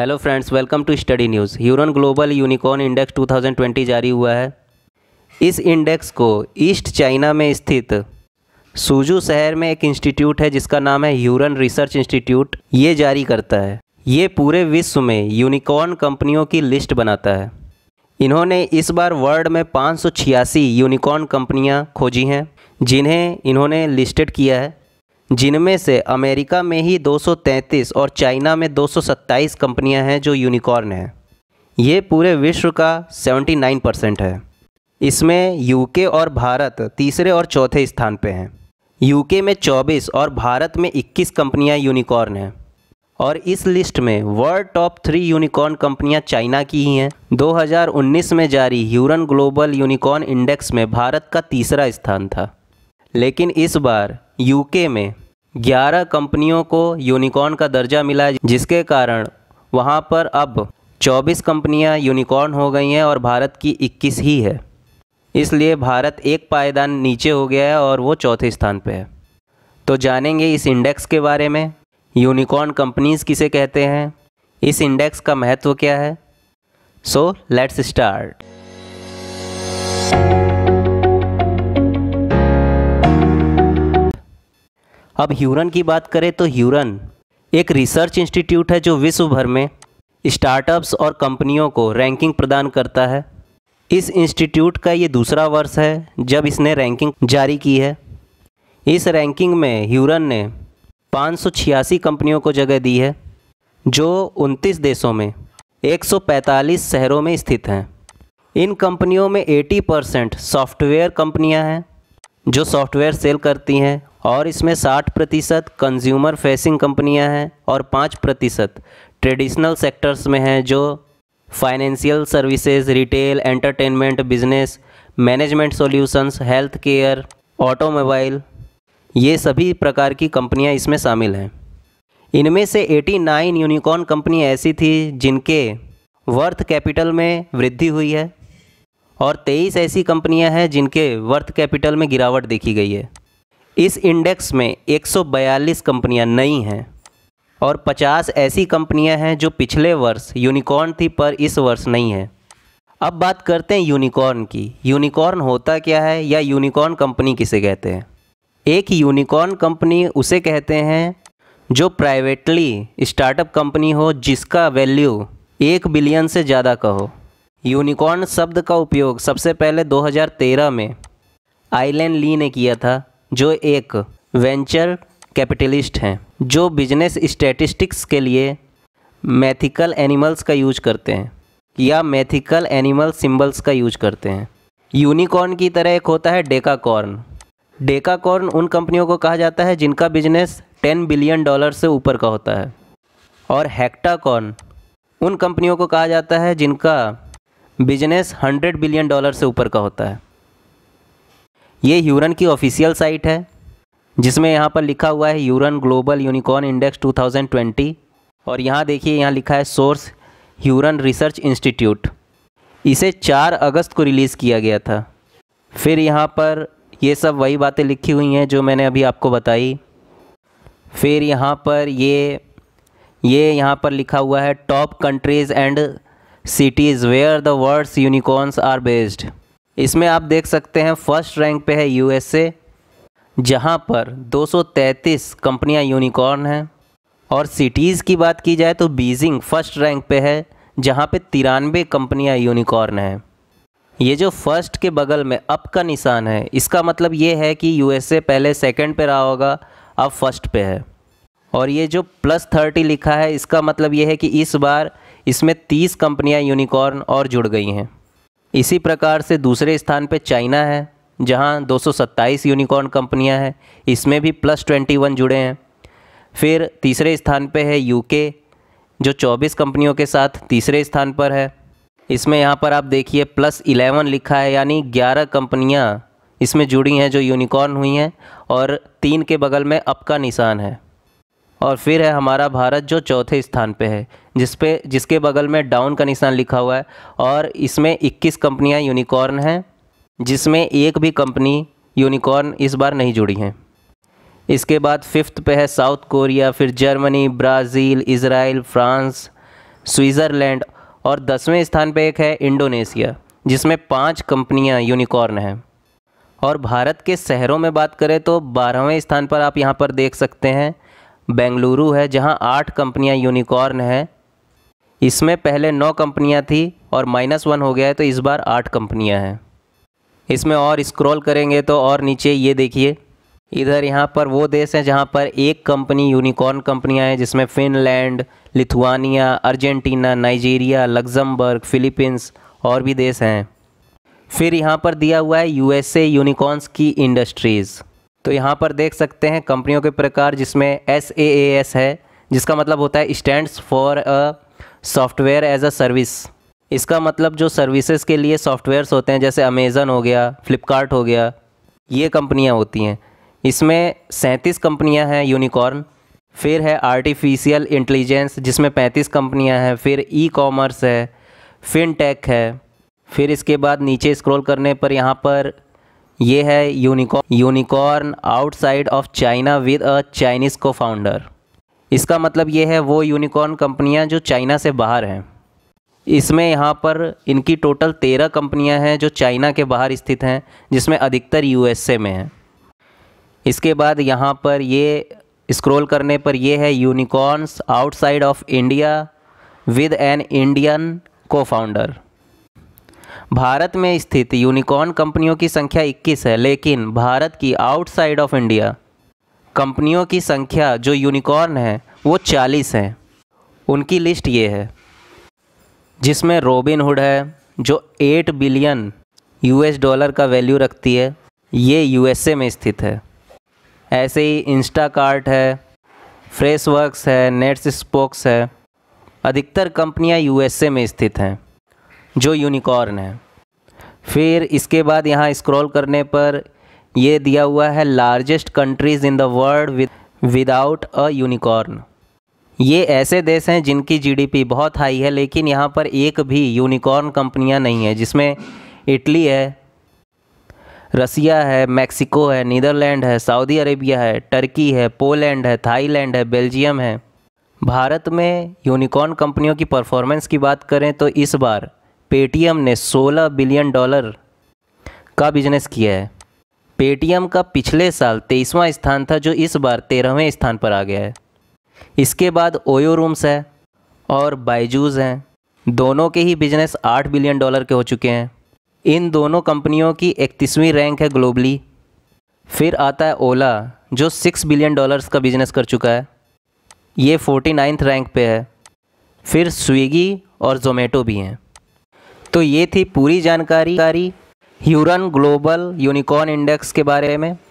hello friends welcome to study news Hurun global unicorn index 2020 जारी हुआ है इस इंडेक्स को ईस्ट चाइना में स्थित सूजू शहर में एक इंस्टीट्यूट है जिसका नाम है ह्यूरन रिसर्च इंस्टीट्यूट ये जारी करता है ये पूरे विश्व में यूनिकॉर्न कंपनियों की लिस्ट बनाता है इन्होंने इस बार वर्ल्ड में पाँच यूनिकॉर्न कंपनियाँ खोजी हैं जिन्हें इन्होंने लिस्टेड किया है जिनमें से अमेरिका में ही 233 और चाइना में 227 कंपनियां हैं जो यूनिकॉर्न हैं ये पूरे विश्व का 79 परसेंट है इसमें यूके और भारत तीसरे और चौथे स्थान पे हैं यूके में 24 और भारत में 21 कंपनियां यूनिकॉर्न हैं और इस लिस्ट में वर्ल्ड टॉप थ्री यूनिकॉर्न कंपनियां चाइना की ही हैं 2019 में जारी यूरन ग्लोबल यूनिकॉर्न इंडेक्स में भारत का तीसरा स्थान था लेकिन इस बार यूके में ग्यारह कंपनियों को यूनिकॉर्न का दर्जा मिला है जिसके कारण वहाँ पर अब चौबीस कंपनियाँ यूनिकॉर्न हो गई हैं और भारत की इक्कीस ही है इसलिए भारत एक पायदान नीचे हो गया है और वो चौथे स्थान पे है तो जानेंगे इस इंडेक्स के बारे में यूनिकॉर्न कंपनीज़ किसे कहते हैं इस इंडेक्स का महत्व क्या है सो लेट्स स्टार्ट अब ह्यूरन की बात करें तो ह्यूरन एक रिसर्च इंस्टीट्यूट है जो विश्व भर में स्टार्टअप्स और कंपनियों को रैंकिंग प्रदान करता है इस इंस्टीट्यूट का ये दूसरा वर्ष है जब इसने रैंकिंग जारी की है इस रैंकिंग में ह्यूरन ने पाँच कंपनियों को जगह दी है जो उनतीस देशों में 145 शहरों में स्थित हैं इन कंपनियों में 80 परसेंट सॉफ्टवेयर कंपनियाँ हैं जो सॉफ्टवेयर सेल करती हैं और इसमें साठ प्रतिशत कंज्यूमर फेसिंग कंपनियां हैं और पाँच प्रतिशत ट्रेडिशनल सेक्टर्स में हैं जो financial services retail entertainment business management solutions health care automobile ये सभी प्रकार की कंपनियां इसमें शामिल हैं इनमें से 89 यूनिकॉर्न कंपनी ऐसी थी जिनके वर्थ कैपिटल में वृद्धि हुई है और 23 ऐसी कंपनियां हैं जिनके वर्थ कैपिटल में गिरावट देखी गई है इस इंडेक्स में 142 कंपनियां नई हैं और 50 ऐसी कंपनियां हैं जो पिछले वर्ष यूनिकॉर्न थी पर इस वर्ष नहीं है अब बात करते हैं यूनिकॉर्न की यूनिकॉर्न होता क्या है या यूनिकॉर्न कंपनी किसे कहते हैं एक यूनिकॉर्न कंपनी उसे कहते हैं जो प्राइवेटली स्टार्टअप कंपनी हो जिसका वैल्यू एक बिलियन से ज़्यादा का हो यूनिकॉर्न शब्द का उपयोग सबसे पहले 2013 में आइलैंड ली ने किया था जो एक वेंचर कैपिटलिस्ट हैं जो बिजनेस स्टैटिस्टिक्स के लिए मैथिकल एनिमल्स का यूज करते हैं या मैथिकल एनिमल सिंबल्स का यूज करते हैं यूनिकॉर्न की तरह एक होता है डेकाकॉर्न डेकाकॉर्न उन कंपनियों को कहा जाता है जिनका बिजनेस 10 बिलियन डॉलर से ऊपर का होता है और हेक्टाकॉर्न उन कंपनियों को कहा जाता है जिनका बिजनेस 100 बिलियन डॉलर से ऊपर का होता है ये यूरन की ऑफिशियल साइट है जिसमें यहाँ पर लिखा हुआ है यूरन ग्लोबल यूनिकॉर्न इंडेक्स 2020 और यहाँ देखिए यहाँ लिखा है सोर्स यूरन रिसर्च इंस्टीट्यूट इसे 4 अगस्त को रिलीज़ किया गया था फिर यहाँ पर ये सब वही बातें लिखी हुई हैं जो मैंने अभी आपको बताई फिर यहाँ पर ये ये यहाँ पर लिखा हुआ है top countries and cities where the world's unicorns are based इसमें आप देख सकते हैं फर्स्ट रैंक पे है यूएसए जहां पर 233 कंपनियां यूनिकॉर्न हैं और सिटीज़ की बात की जाए तो बीजिंग फर्स्ट रैंक पे है जहां पे तिरानवे कंपनियां यूनिकॉर्न हैं ये जो फर्स्ट के बगल में अप का निशान है इसका मतलब ये है कि यूएसए पहले सेकंड पे रहा होगा अब फर्स्ट पे है और ये जो प्लस थर्टी लिखा है इसका मतलब ये है कि इस बार इसमें तीस कंपनियां यूनिकॉर्न और जुड़ गई हैं इसी प्रकार से दूसरे स्थान पे चाइना है जहाँ दो यूनिकॉर्न कंपनियाँ हैं इसमें भी प्लस ट्वेंटी जुड़े हैं फिर तीसरे स्थान पर है यूके जो 24 कंपनियों के साथ तीसरे स्थान पर है इसमें यहाँ पर आप देखिए प्लस 11 लिखा है यानी 11 कंपनियाँ इसमें जुड़ी हैं जो यूनिकॉर्न हुई हैं और तीन के बगल में अप का निशान है और फिर है हमारा भारत जो चौथे स्थान पे है जिस पे जिसके बगल में डाउन का निशान लिखा हुआ है और इसमें 21 कंपनियां यूनिकॉर्न हैं जिसमें एक भी कंपनी यूनिकॉर्न इस बार नहीं जुड़ी हैं इसके बाद फिफ्थ पे है साउथ कोरिया फिर Germany Brazil Israel France Switzerland और दसवें स्थान पर एक है इंडोनेशिया जिसमें पाँच कंपनियाँ यूनिकॉर्न हैं और भारत के शहरों में बात करें तो बारहवें स्थान पर आप यहाँ पर देख सकते हैं बेंगलुरु है जहां आठ कंपनियां यूनिकॉर्न हैं इसमें पहले नौ कंपनियां थी और माइनस वन हो गया है तो इस बार आठ कंपनियां हैं इसमें और स्क्रॉल करेंगे तो और नीचे ये देखिए इधर यहाँ पर वो देश हैं जहाँ पर एक कंपनी यूनिकॉर्न कंपनियाँ हैं जिसमें Finland Lithuania Argentina Nigeria Luxembourg Philippines और भी देश हैं फिर यहाँ पर दिया हुआ है यूएसए यूनिकॉर्न्स की इंडस्ट्रीज़ तो यहाँ पर देख सकते हैं कंपनियों के प्रकार जिसमें एस ए एस है जिसका मतलब होता है stands for a software as a service इसका मतलब जो सर्विसेज के लिए सॉफ्टवेयर्स होते हैं जैसे अमेज़न हो गया फ्लिपकार्ट हो गया ये कंपनियाँ होती हैं इसमें सैंतीस कंपनियाँ हैं यूनिकॉर्न फिर है आर्टिफिशियल इंटेलिजेंस जिसमें पैंतीस कंपनियाँ हैं फिर ई कॉमर्स है फिनटेक है फिर इसके बाद नीचे स्क्रॉल करने पर यहाँ पर ये है unicorn unicorn outside of China with a Chinese cofounder इसका मतलब ये है वो यूनिकॉर्न कंपनियां जो चाइना से बाहर हैं इसमें यहाँ पर इनकी टोटल तेरह कंपनियां हैं जो चाइना के बाहर स्थित हैं जिसमें अधिकतर यूएसए में हैं इसके बाद यहाँ पर ये स्क्रॉल करने पर ये है unicorns outside of India with an Indian cofounder भारत में स्थित यूनिकॉर्न कंपनियों की संख्या 21 है लेकिन भारत की आउटसाइड ऑफ इंडिया कंपनियों की संख्या जो यूनिकॉर्न है वो 40 हैं उनकी लिस्ट ये है जिसमें हुड है जो 8 बिलियन यूएस डॉलर का वैल्यू रखती है ये यूएसए में स्थित है ऐसे ही इंस्टाकार्ट है फ्रेशवर्क्स है नेट्स स्पोक्स है अधिकतर कंपनियां यूएसए में स्थित हैं जो यूनिकॉर्न है फिर इसके बाद यहाँ स्क्रॉल करने पर ये दिया हुआ है largest countries in the world without a unicorn ये ऐसे देश हैं जिनकी जीडीपी बहुत हाई है लेकिन यहाँ पर एक भी यूनिकॉर्न कंपनियाँ नहीं है जिसमें इटली है रसिया है मैक्सिको है नीदरलैंड है सऊदी अरेबिया है टर्की है पोलैंड है थाईलैंड है बेल्जियम है भारत में यूनिकॉर्न कंपनियों की परफॉर्मेंस की बात करें तो इस बार पेटीएम ने 16 बिलियन डॉलर का बिजनेस किया है पेटीएम का पिछले साल तेईसवां स्थान था जो इस बार तेरहवें स्थान पर आ गया है इसके बाद ओयो रूम्स है और बाइजूज़ हैं दोनों के ही बिजनेस आठ बिलियन डॉलर के हो चुके हैं इन दोनों कंपनियों की इकतीसवीं रैंक है ग्लोबली फिर आता है ओला जो सिक्स बिलियन डॉलर्स का बिजनेस कर चुका है ये फोर्टी नाइन्थ रैंक पे है फिर स्विगी और जोमेटो भी हैं तो ये थी पूरी जानकारी यूरन ग्लोबल यूनिकॉर्न इंडेक्स के बारे में